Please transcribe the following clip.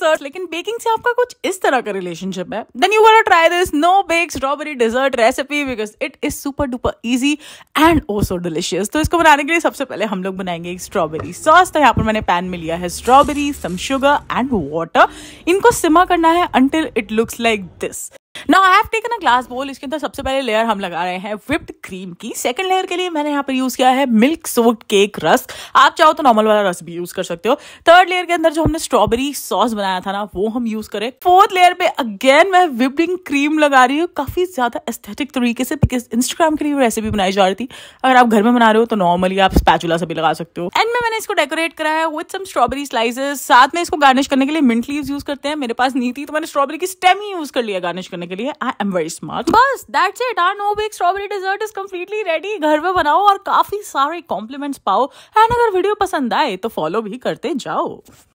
dessert लेकिन baking से आपका कुछ इस तरह का रिलेशनशिप है then you want try this no bake strawberry dessert recipe because it is super duper easy and oh so delicious तो इसको बनाने के लिए सबसे पहले हम लोग बनाएंगे एक स्ट्रॉबेरी सॉस तो यहाँ पर मैंने पैन में लिया है strawberry some sugar and water इनको सिमा करना है until it looks like this now I have taken a glass bowl इसके अंदर सबसे पहले लेयर हम लगा रहे हैं विप्ड क्रीम की सेकंड लेयर के लिए मैंने यहाँ पर यूज किया है मिल्क सोट केक रस आप चाहो तो नॉर्मल वाला रस भी यूज कर सकते हो थर्ड लेयर के अंदर जो हमने स्ट्रॉबेरी सॉस बनाया था ना वो हम यूज करें फोर्थ लेयर पे अगेन मैं विपिंग क्रीम लगा रही हूँ काफी ज्यादा एस्थेटिक तरीके से बिकॉज इंस्टाग्राम के लिए रेसिपी बनाई जा रही थी अगर आप घर में बना रहे हो तो नॉर्मली आप स्पैचुला से भी लगा सकते हो एंड में मैंने इसको डेकोरेट करा है विद सम स्ट्रॉबेरी स्लाइसेस साथ में इसको गार्निश करने के लिए मिंट लीव यूज करते हैं मेरे पास नहीं थी तो मैंने स्ट्रॉबेरी की स्टेम ही यूज कर लिया गार्निश करने करने के लिए आई एम वेरी स्मार्ट बस that's it our no bake strawberry dessert is completely ready घर में बनाओ और काफी सारे कॉम्प्लीमेंट्स पाओ एंड अगर वीडियो पसंद आए तो फॉलो भी करते जाओ